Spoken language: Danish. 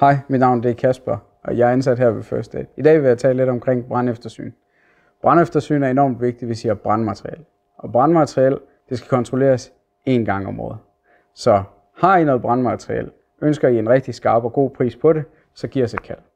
Hej, mit navn er Kasper, og jeg er ansat her ved First Aid. I dag vil jeg tale lidt omkring brandeftersyn. Brandeftersyn er enormt vigtigt, hvis I har brandmateriale. Og brandmateriale, det skal kontrolleres én gang om året. Så har I noget brandmateriale, ønsker I en rigtig skarp og god pris på det, så giv os et kald.